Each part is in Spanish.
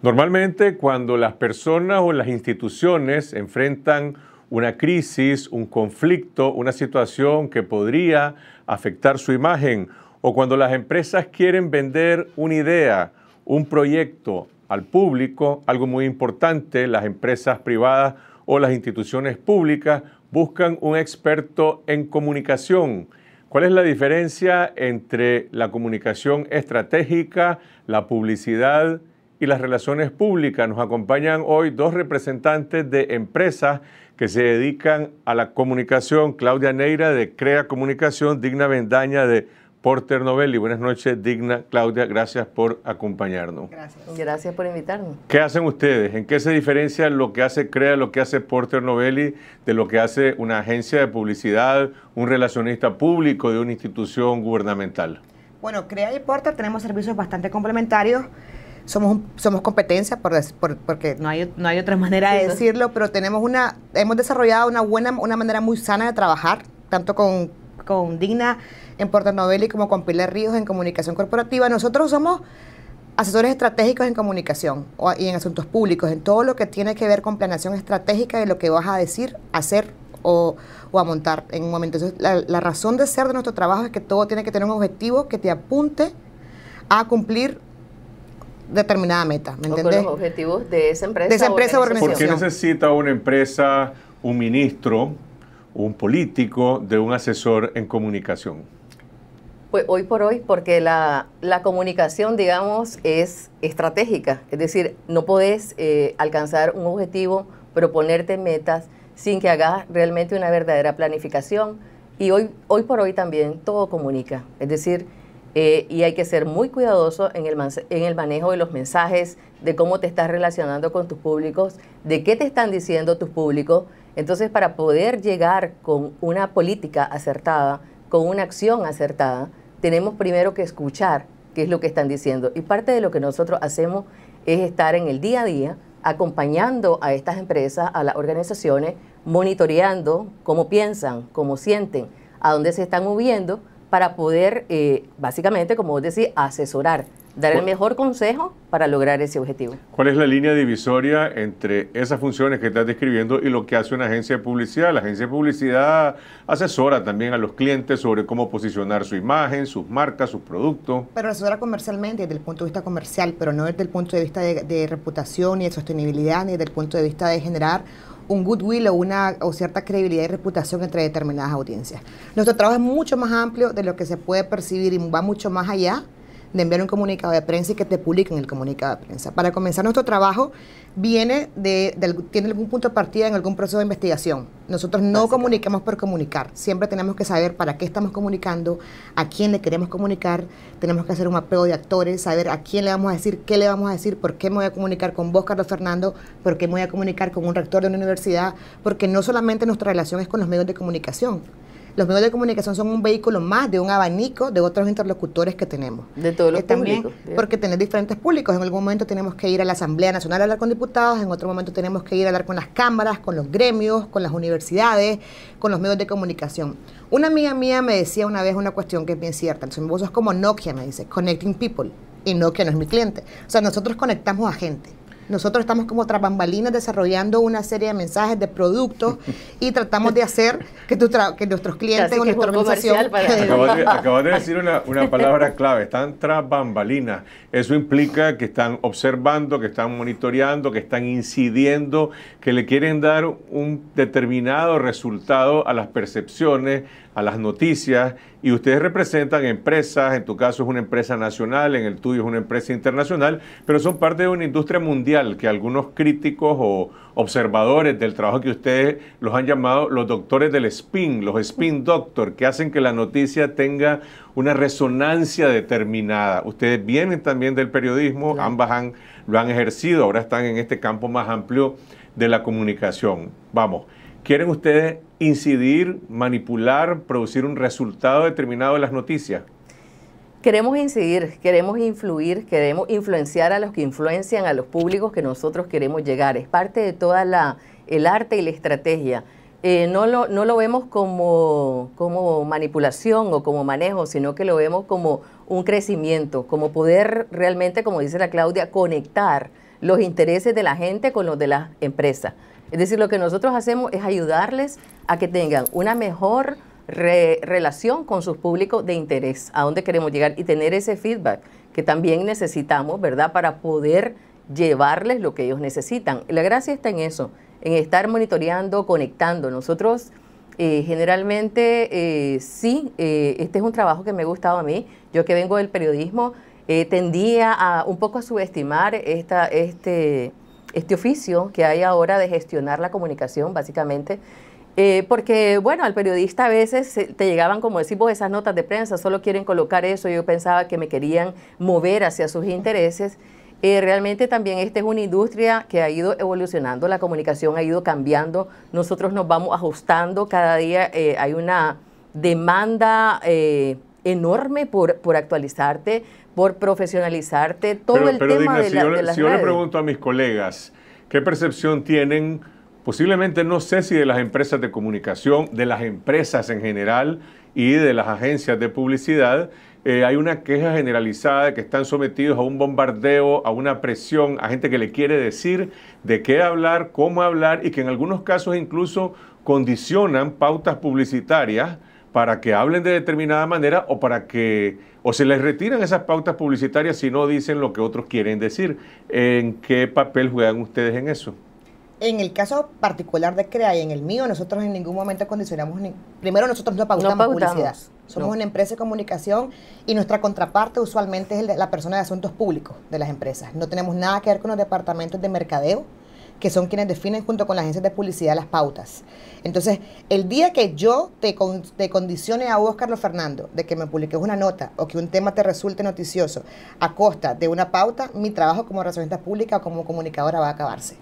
Normalmente cuando las personas o las instituciones enfrentan una crisis, un conflicto, una situación que podría afectar su imagen, o cuando las empresas quieren vender una idea, un proyecto al público, algo muy importante, las empresas privadas o las instituciones públicas buscan un experto en comunicación. ¿Cuál es la diferencia entre la comunicación estratégica, la publicidad y las relaciones públicas. Nos acompañan hoy dos representantes de empresas que se dedican a la comunicación, Claudia Neira de Crea Comunicación, Digna Vendaña de Porter Novelli. Buenas noches, Digna Claudia, gracias por acompañarnos. Gracias. Gracias por invitarnos. ¿Qué hacen ustedes? ¿En qué se diferencia lo que hace CREA, lo que hace Porter Novelli, de lo que hace una agencia de publicidad, un relacionista público de una institución gubernamental? Bueno, CREA y Porter tenemos servicios bastante complementarios somos, somos competencia, porque no hay, no hay otra manera de decirlo, pero tenemos una, hemos desarrollado una buena, una manera muy sana de trabajar, tanto con, con Digna en Porta Novelli como con Pilar Ríos en comunicación corporativa. Nosotros somos asesores estratégicos en comunicación y en asuntos públicos, en todo lo que tiene que ver con planeación estratégica de lo que vas a decir, hacer o, a montar en un momento. la, razón de ser de nuestro trabajo es que todo tiene que tener un objetivo que te apunte a cumplir determinada meta, ¿me entiendes? Con los objetivos de esa empresa. De esa empresa organización. ¿Por qué necesita una empresa, un ministro, un político, de un asesor en comunicación? Pues hoy por hoy, porque la, la comunicación, digamos, es estratégica. Es decir, no podés eh, alcanzar un objetivo, proponerte metas, sin que hagas realmente una verdadera planificación. Y hoy, hoy por hoy también todo comunica. Es decir, eh, y hay que ser muy cuidadoso en el, en el manejo de los mensajes, de cómo te estás relacionando con tus públicos, de qué te están diciendo tus públicos. Entonces, para poder llegar con una política acertada, con una acción acertada, tenemos primero que escuchar qué es lo que están diciendo. Y parte de lo que nosotros hacemos es estar en el día a día acompañando a estas empresas, a las organizaciones, monitoreando cómo piensan, cómo sienten, a dónde se están moviendo para poder, eh, básicamente, como vos decís, asesorar, dar el mejor consejo para lograr ese objetivo. ¿Cuál es la línea divisoria entre esas funciones que estás describiendo y lo que hace una agencia de publicidad? La agencia de publicidad asesora también a los clientes sobre cómo posicionar su imagen, sus marcas, sus productos. Pero asesora comercialmente desde el punto de vista comercial, pero no desde el punto de vista de, de reputación, ni de sostenibilidad, ni desde el punto de vista de generar un goodwill o, una, o cierta credibilidad y reputación entre determinadas audiencias. Nuestro trabajo es mucho más amplio de lo que se puede percibir y va mucho más allá de enviar un comunicado de prensa y que te publiquen el comunicado de prensa. Para comenzar nuestro trabajo, viene de, tiene algún punto de partida en algún proceso de investigación. Nosotros no comunicamos por comunicar, siempre tenemos que saber para qué estamos comunicando, a quién le queremos comunicar, tenemos que hacer un mapeo de actores, saber a quién le vamos a decir, qué le vamos a decir, por qué me voy a comunicar con vos, Carlos Fernando, por qué me voy a comunicar con un rector de una universidad, porque no solamente nuestra relación es con los medios de comunicación, los medios de comunicación son un vehículo más de un abanico de otros interlocutores que tenemos. De todos los también, públicos. Porque tener diferentes públicos. En algún momento tenemos que ir a la Asamblea Nacional a hablar con diputados, en otro momento tenemos que ir a hablar con las cámaras, con los gremios, con las universidades, con los medios de comunicación. Una amiga mía me decía una vez una cuestión que es bien cierta. el vos es como Nokia, me dice, connecting people. Y Nokia no es mi cliente. O sea, nosotros conectamos a gente. Nosotros estamos como tras bambalinas desarrollando una serie de mensajes, de productos y tratamos de hacer que, nuestros clientes nuestra organización... Acabas, de, decir una, una palabra clave, están tras bambalinas. Eso implica que están observando, que están monitoreando, que están incidiendo, que le quieren dar un determinado resultado a las percepciones, a las noticias, y ustedes representan empresas, en tu caso es una empresa nacional, en el tuyo es una empresa internacional, pero son parte de una industria mundial que algunos críticos o observadores del trabajo que ustedes los han llamado los doctores del spin, los spin doctor, que hacen que la noticia tenga una resonancia determinada. Ustedes vienen también del periodismo, ambas lo han ejercido, ahora están en este campo más amplio de la comunicación. Vamos, ¿quieren ustedes incidir, manipular, producir un resultado determinado de las noticias? Queremos incidir, queremos influir, queremos influenciar a los que influencian, a los públicos que nosotros queremos llegar. Es parte de toda la el arte y la estrategia. Eh, no, lo, no, lo, vemos como, como, manipulación o como manejo, sino que lo vemos como un crecimiento, como poder realmente, como dice la Claudia, conectar los intereses de la gente con los de las empresas. Es decir, lo que nosotros hacemos es ayudarles a que tengan una mejor relación con sus públicos de interés, a dónde queremos llegar y tener ese feedback que también necesitamos, ¿verdad? Para poder llevarles lo que ellos necesitan. La gracia está en eso, en estar monitoreando, conectando. Nosotros eh, generalmente eh, sí, eh, este es un trabajo que me ha gustado a mí. Yo que vengo del periodismo, tendía a un poco a subestimar esta, este, este oficio que hay ahora de gestionar la comunicación, básicamente. Eh, porque, bueno, al periodista a veces te llegaban, como decimos, esas notas de prensa, solo quieren colocar eso. Yo pensaba que me querían mover hacia sus intereses. Eh, realmente también esta es una industria que ha ido evolucionando, la comunicación ha ido cambiando, nosotros nos vamos ajustando, cada día eh, hay una demanda enorme por, actualizarte, por profesionalizarte, todo el tema de, la, yo le pregunto a mis colegas, ¿qué percepción tienen posiblemente no sé si de las empresas de comunicación, de las empresas en general y de las agencias de publicidad, eh, hay una queja generalizada de que están sometidos a un bombardeo, a una presión, a gente que le quiere decir de qué hablar, cómo hablar y que en algunos casos incluso condicionan pautas publicitarias para que hablen de determinada manera o para que o se les retiran esas pautas publicitarias si no dicen lo que otros quieren decir. ¿En qué papel juegan ustedes en eso? en el caso particular de CREA y en el mío, nosotros en ningún momento condicionamos. primero, nosotros no pautamos, publicidad. Somos una empresa de comunicación y nuestra contraparte usualmente es la persona de asuntos públicos de las empresas. No tenemos nada que ver con los departamentos de mercadeo, que son quienes definen junto con las agencias de publicidad las pautas. Entonces, el día que yo te, con, condicione a vos, Carlos Fernando, de que me publiques una nota o que un tema te resulte noticioso a costa de una pauta, mi trabajo como relacionista pública o como comunicadora va a acabarse.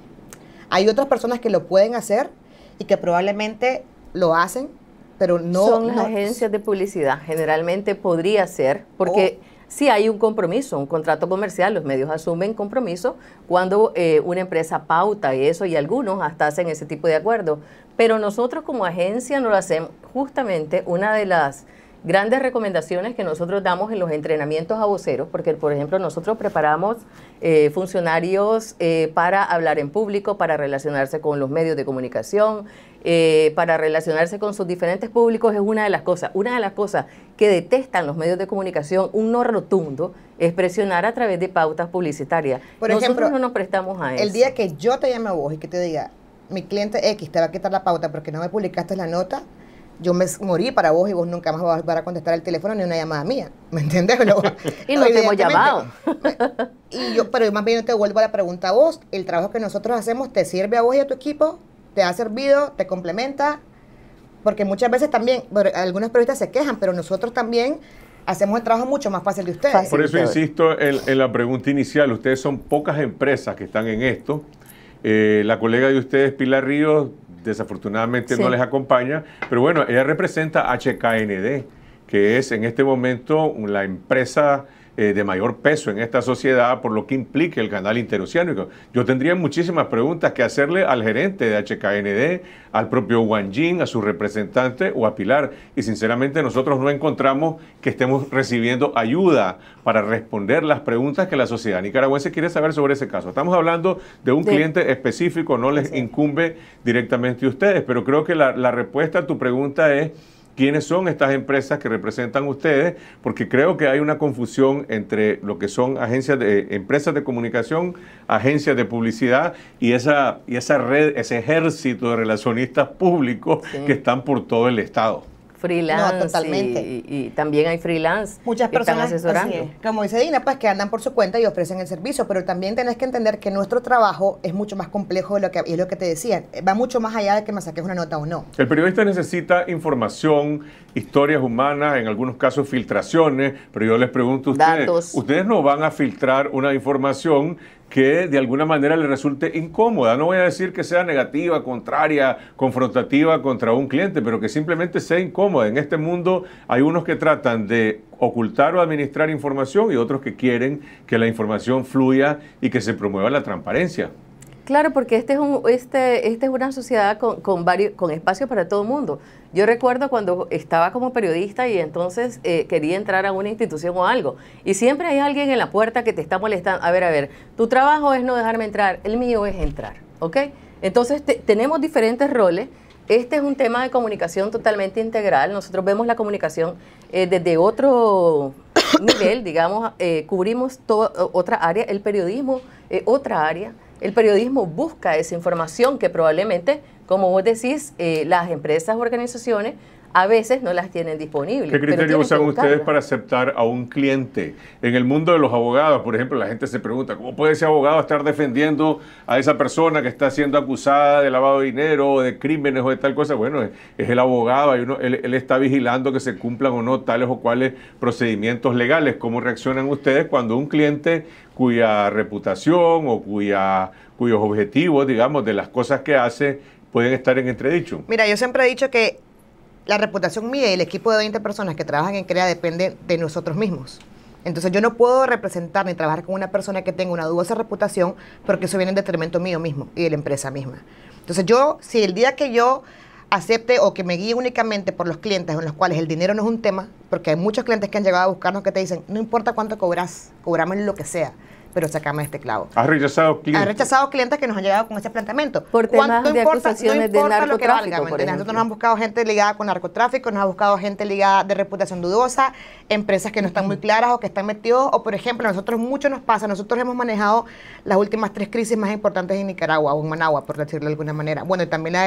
Hay otras personas que lo pueden hacer y que probablemente lo hacen, pero no... Son las agencias de publicidad, generalmente podría ser, porque... si oh. sí, hay un compromiso, un contrato comercial, los medios asumen compromiso cuando eh, una empresa pauta y eso, y algunos hasta hacen ese tipo de acuerdo. Pero nosotros como agencia no lo hacemos. Justamente una de las grandes recomendaciones que nosotros damos en los entrenamientos a voceros, porque por ejemplo nosotros preparamos eh, funcionarios eh, para hablar en público, para relacionarse con los medios de comunicación, eh, para relacionarse con sus diferentes públicos, es una de las cosas. Una de las cosas que detestan los medios de comunicación, un no rotundo, es presionar a través de pautas publicitarias. Por nosotros ejemplo, no nos prestamos a eso. El día que yo te llame a vos y que te diga, mi cliente X te va a quitar la pauta porque no me publicaste la nota, yo me morí para vos y vos nunca más vas a contestar el teléfono ni una llamada mía, ¿me entiendes? y no te hemos llamado. y yo, pero más bien te vuelvo a la pregunta a vos, ¿el trabajo que nosotros hacemos te sirve a vos y a tu equipo? ¿Te ha servido? ¿Te complementa? Porque muchas veces también, algunas periodistas se quejan, pero nosotros también hacemos el trabajo mucho más fácil de ustedes. Por eso insisto en, la pregunta inicial, ustedes son pocas empresas que están en esto. Eh, la colega de ustedes, Pilar Ríos, desafortunadamente no les acompaña, pero bueno, ella representa HKND, que es en este momento la empresa eh, de mayor peso en esta sociedad por lo que implica el canal interoceánico. Yo tendría muchísimas preguntas que hacerle al gerente de HKND, al propio Wang Jin, a su representante o a Pilar. Y sinceramente nosotros no encontramos que estemos recibiendo ayuda para responder las preguntas que la sociedad nicaragüense quiere saber sobre ese caso. Estamos hablando de un cliente específico, no les incumbe directamente a ustedes, pero creo que la respuesta a tu pregunta es quiénes son estas empresas que representan ustedes, porque creo que hay una confusión entre lo que son agencias de, eh, empresas de comunicación, agencias de publicidad y esa, y esa red, ese ejército de relacionistas públicos que están por todo el Estado freelance. totalmente. Y, también hay freelance. Muchas personas están asesorando. como dice Dina, pues que andan por su cuenta y ofrecen el servicio, pero también tenés que entender que nuestro trabajo es mucho más complejo de lo que es lo que te decía. Va mucho más allá de que me saques una nota o no. El periodista necesita información historias humanas, en algunos casos filtraciones, pero yo les pregunto a ustedes, ustedes no van a filtrar una información que de alguna manera les resulte incómoda. No voy a decir que sea negativa, contraria, confrontativa contra un cliente, pero que simplemente sea incómoda. En este mundo hay unos que tratan de ocultar o administrar información y otros que quieren que la información fluya y que se promueva la transparencia. Claro, porque este es un, este es una sociedad con, con, varios, con espacio para todo el mundo. Yo recuerdo cuando estaba como periodista y entonces eh, quería entrar a una institución o algo. Y siempre hay alguien en la puerta que te está molestando. A ver, a ver, tu trabajo es no dejarme entrar, el mío es entrar, ¿ok? Entonces tenemos diferentes roles. Este es un tema de comunicación totalmente integral. Nosotros vemos la comunicación eh, desde otro nivel, digamos, eh, cubrimos otra área, el periodismo, es otra área. El periodismo busca esa información que probablemente como vos decís, eh, las empresas, o organizaciones, a veces no las tienen disponibles. ¿Qué criterio usan ustedes para aceptar a un cliente? En el mundo de los abogados, por ejemplo, la gente se pregunta, ¿cómo puede ese abogado estar defendiendo a esa persona que está siendo acusada de lavado de dinero o de crímenes o de tal cosa? Bueno, es el abogado, y uno, él, está vigilando que se cumplan o no tales o cuales procedimientos legales. ¿Cómo reaccionan ustedes cuando un cliente cuya reputación o cuyos objetivos, digamos, de las cosas que hace ¿Pueden estar en entredicho. Mira, yo siempre he dicho que la reputación mía y el equipo de 20 personas que trabajan en CREA depende de nosotros mismos. Entonces yo no puedo representar ni trabajar con una persona que tenga una dudosa reputación porque eso viene en detrimento mío mismo y de la empresa misma. Entonces yo, si el día que yo acepte o que me guíe únicamente por los clientes en los cuales el dinero no es un tema, porque hay muchos clientes que han llegado a buscarnos que te dicen, no importa cuánto cobras, cobramos lo que sea pero sacame este clavo. Ha rechazado clientes? rechazado clientes que nos han llegado con ese planteamiento. Por temas de Nosotros nos han buscado gente ligada con narcotráfico, nos ha buscado gente ligada de reputación dudosa, empresas que no están muy claras o que están metidos, o por ejemplo, a nosotros mucho nos pasa, nosotros hemos manejado las últimas tres crisis más importantes en Nicaragua o en Managua, por decirlo de alguna manera. Bueno, y también la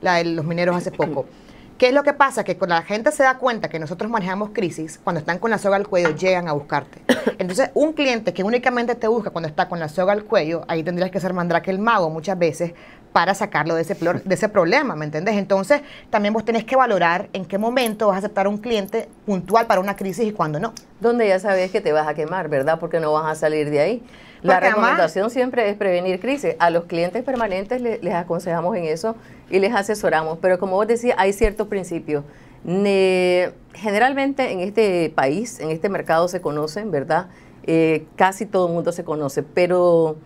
la de los mineros hace poco. ¿Qué es lo que pasa? Que cuando la gente se da cuenta que nosotros manejamos crisis, cuando están con la soga al cuello, llegan a buscarte. Entonces, un cliente que únicamente te busca cuando está con la soga al cuello, ahí tendrías que ser mandrake el mago muchas veces para sacarlo de ese, de ese problema, ¿me entendés? Entonces, también vos tenés que valorar en qué momento vas a aceptar un cliente puntual para una crisis y cuándo no. Donde ya sabes que te vas a quemar, ¿verdad? Porque no vas a salir de ahí. La recomendación siempre es prevenir crisis. A los clientes permanentes les, aconsejamos en eso y les asesoramos. Pero como vos decías, hay ciertos principios. generalmente en este país, en este mercado se conocen, ¿verdad? Eh, casi todo el mundo se conoce, pero...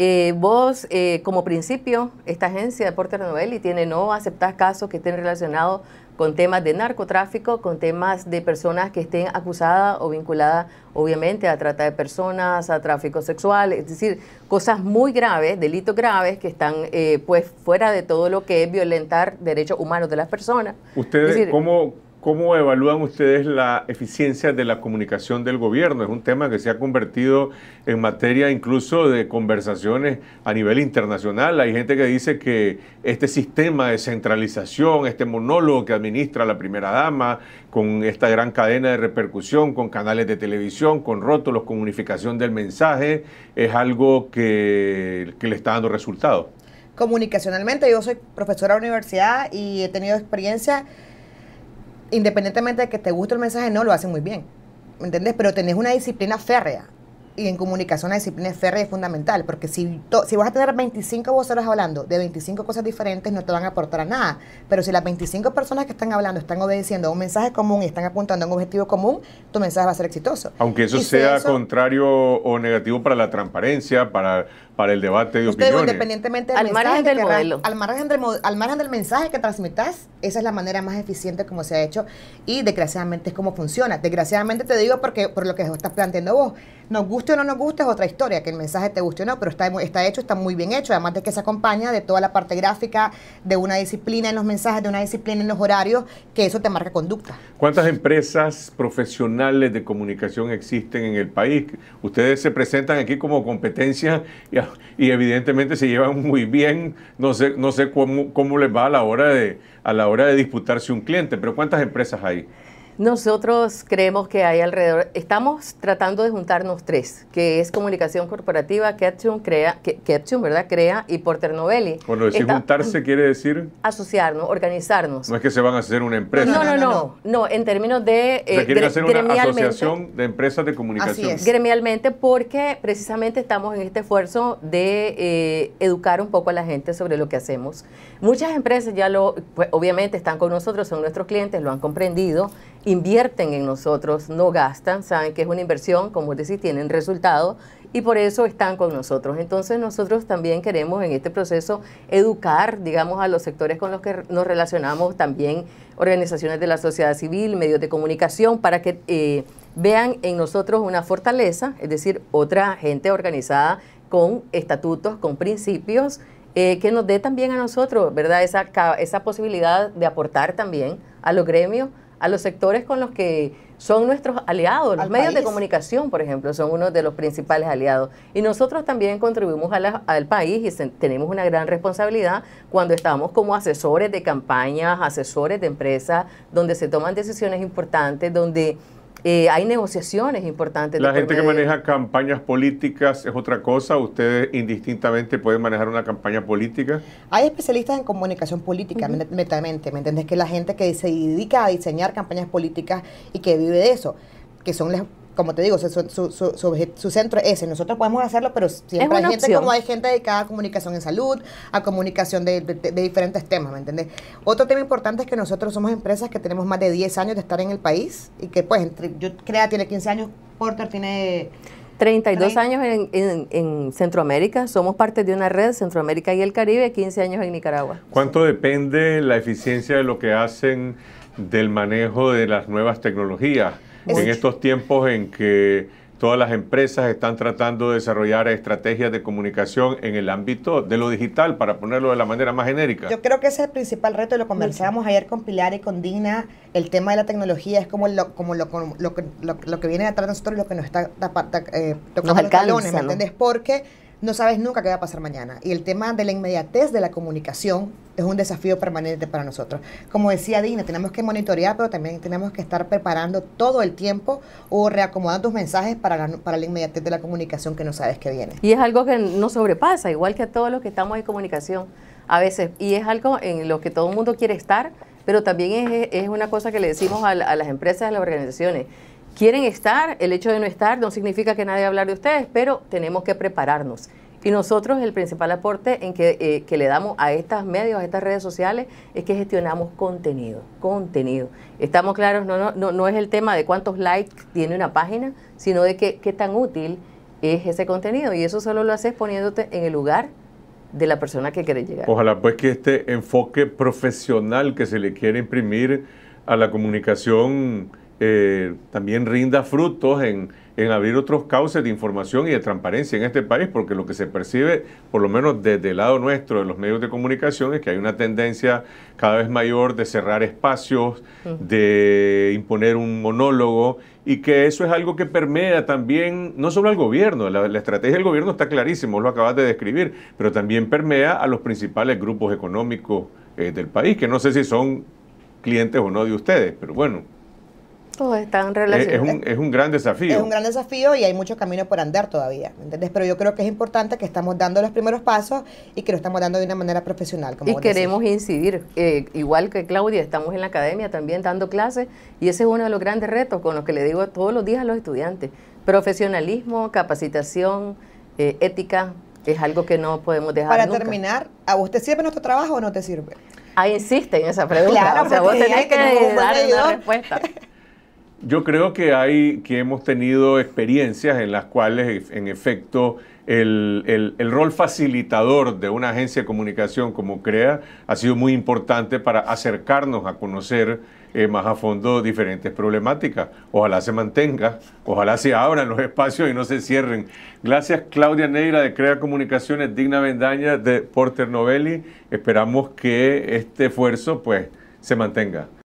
Eh, vos, eh, como principio, esta agencia de Porter Novelli tiene no aceptar casos que estén relacionados con temas de narcotráfico, con temas de personas que estén acusadas o vinculadas, obviamente, a trata de personas, a tráfico sexual, es decir, cosas muy graves, delitos graves que están eh, pues fuera de todo lo que es violentar derechos humanos de las personas. ¿Ustedes cómo, ¿Cómo evalúan ustedes la eficiencia de la comunicación del gobierno? Es un tema que se ha convertido en materia incluso de conversaciones a nivel internacional. Hay gente que dice que este sistema de centralización, este monólogo que administra la primera dama, con esta gran cadena de repercusión, con canales de televisión, con rótulos, con unificación del mensaje, es algo que, le está dando resultados. Comunicacionalmente, yo soy profesora de universidad y he tenido experiencia independientemente de que te guste el mensaje, no lo hacen muy bien. ¿Me entiendes? Pero tenés una disciplina férrea. Y en comunicación la disciplina férrea es fundamental, porque si, si vas a tener 25 voceros hablando de 25 cosas diferentes, no te van a aportar a nada. Pero si las 25 personas que están hablando están obedeciendo a un mensaje común y están apuntando a un objetivo común, tu mensaje va a ser exitoso. Aunque eso sea contrario o negativo para la transparencia, para para el debate de opiniones. independientemente del al mensaje margen del modelo. Al margen del, mensaje que transmitas, esa es la manera más eficiente como se ha hecho y desgraciadamente es como funciona. Desgraciadamente te digo porque por lo que estás planteando vos. Nos guste o no nos guste es otra historia, que el mensaje te guste o no, pero está, está hecho, está muy bien hecho, además de que se acompaña de toda la parte gráfica, de una disciplina en los mensajes, de una disciplina en los horarios, que eso te marca conducta. ¿Cuántas empresas profesionales de comunicación existen en el país? Ustedes se presentan aquí como competencia y a y evidentemente se llevan muy bien, no sé, cómo, les va a la hora a la hora de disputarse un cliente, pero ¿cuántas empresas hay? Nosotros creemos que hay alrededor, estamos tratando de juntarnos tres, que es comunicación corporativa, Caption crea, Caption, ¿verdad? Crea y Porter Novelli. Cuando decir juntarse quiere decir asociarnos, organizarnos. No es que se van a hacer una empresa. No, no, no, no, en términos de eh, hacer una asociación de empresas de comunicación. Así Gremialmente porque precisamente estamos en este esfuerzo de eh, educar un poco a la gente sobre lo que hacemos. Muchas empresas ya lo pues, obviamente están con nosotros, son nuestros clientes, lo han comprendido invierten en nosotros, no gastan, saben que es una inversión, como decir tienen resultados y por eso están con nosotros. Entonces nosotros también queremos en este proceso educar, digamos, a los sectores con los que nos relacionamos, también organizaciones de la sociedad civil, medios de comunicación, para que eh, vean en nosotros una fortaleza, es decir, otra gente organizada con estatutos, con principios, eh, que nos dé también a nosotros, ¿verdad? Esa, esa posibilidad de aportar también a los gremios a los sectores con los que son nuestros aliados. Los medios de comunicación, por ejemplo, son uno de los principales aliados. Y nosotros también contribuimos al país y tenemos una gran responsabilidad cuando estamos como asesores de campañas, asesores de empresas, donde se toman decisiones importantes, donde eh, hay negociaciones importantes. La gente que maneja campañas políticas es otra cosa. Ustedes indistintamente pueden manejar una campaña política. Hay especialistas en comunicación política, netamente. ¿Me entiendes? Que la gente que se dedica a diseñar campañas políticas y que vive de eso, que son las como te digo, su, centro es ese. Nosotros podemos hacerlo, pero siempre hay gente como dedicada a comunicación en salud, a comunicación de, diferentes temas, ¿me entiendes? Otro tema importante es que nosotros somos empresas que tenemos más de 10 años de estar en el país y que pues, yo crea tiene 15 años, Porter tiene... 32 años en, en, Centroamérica, somos parte de una red Centroamérica y el Caribe, 15 años en Nicaragua. ¿Cuánto depende la eficiencia de lo que hacen del manejo de las nuevas tecnologías? en estos tiempos en que todas las empresas están tratando de desarrollar estrategias de comunicación en el ámbito de lo digital, para ponerlo de la manera más genérica. Yo creo que ese es el principal reto, lo conversamos ayer con Pilar y con Dina, el tema de la tecnología es como lo, como lo, lo, que viene atrás de nosotros y lo que nos está eh, ¿me entiendes? Porque no sabes nunca qué va a pasar mañana. Y el tema de la inmediatez de la comunicación es un desafío permanente para nosotros. Como decía Dina, tenemos que monitorear, pero también tenemos que estar preparando todo el tiempo o reacomodando tus mensajes para la, para la inmediatez de la comunicación que no sabes que viene. Y es algo que no sobrepasa, igual que a todos los que estamos en comunicación a veces. Y es algo en lo que todo el mundo quiere estar, pero también es, una cosa que le decimos a, a las empresas, a las organizaciones quieren estar, el hecho de no estar no significa que nadie va hablar de ustedes, pero tenemos que prepararnos. Y nosotros el principal aporte en que, eh, le damos a estos medios, a estas redes sociales, es que gestionamos contenido, contenido. Estamos claros, no, no, es el tema de cuántos likes tiene una página, sino de qué tan útil es ese contenido. Y eso solo lo haces poniéndote en el lugar de la persona que quiere llegar. Ojalá pues que este enfoque profesional que se le quiere imprimir a la comunicación eh, también rinda frutos en, abrir otros cauces de información y de transparencia en este país, porque lo que se percibe, por lo menos desde el lado nuestro de los medios de comunicación, es que hay una tendencia cada vez mayor de cerrar espacios, mm. de imponer un monólogo, y que eso es algo que permea también, no solo al gobierno, la, estrategia del gobierno está clarísimo, lo acabas de describir, pero también permea a los principales grupos económicos eh, del país, que no sé si son clientes o no de ustedes, pero bueno. Todos están relacionados. Es, un, gran desafío. Es un gran desafío y hay mucho camino por andar todavía, ¿entendés? Pero yo creo que es importante que estamos dando los primeros pasos y que lo estamos dando de una manera profesional. y queremos incidir, eh, igual que Claudia, estamos en la academia también dando clases y ese es uno de los grandes retos con los que le digo todos los días a los estudiantes. Profesionalismo, capacitación, eh, ética, es algo que no podemos dejar. Para terminar, ¿a usted sirve nuestro trabajo o no te sirve? Ah, insiste en esa pregunta. Claro, o sea, vos tenés que, dar una respuesta. Yo creo que hay, que hemos tenido experiencias en las cuales, en efecto, el, rol facilitador de una agencia de comunicación como CREA ha sido muy importante para acercarnos a conocer eh, más a fondo diferentes problemáticas. Ojalá se mantenga, ojalá se abran los espacios y no se cierren. Gracias Claudia Neira de CREA Comunicaciones, Digna Vendaña de Porter Novelli. Esperamos que este esfuerzo pues se mantenga.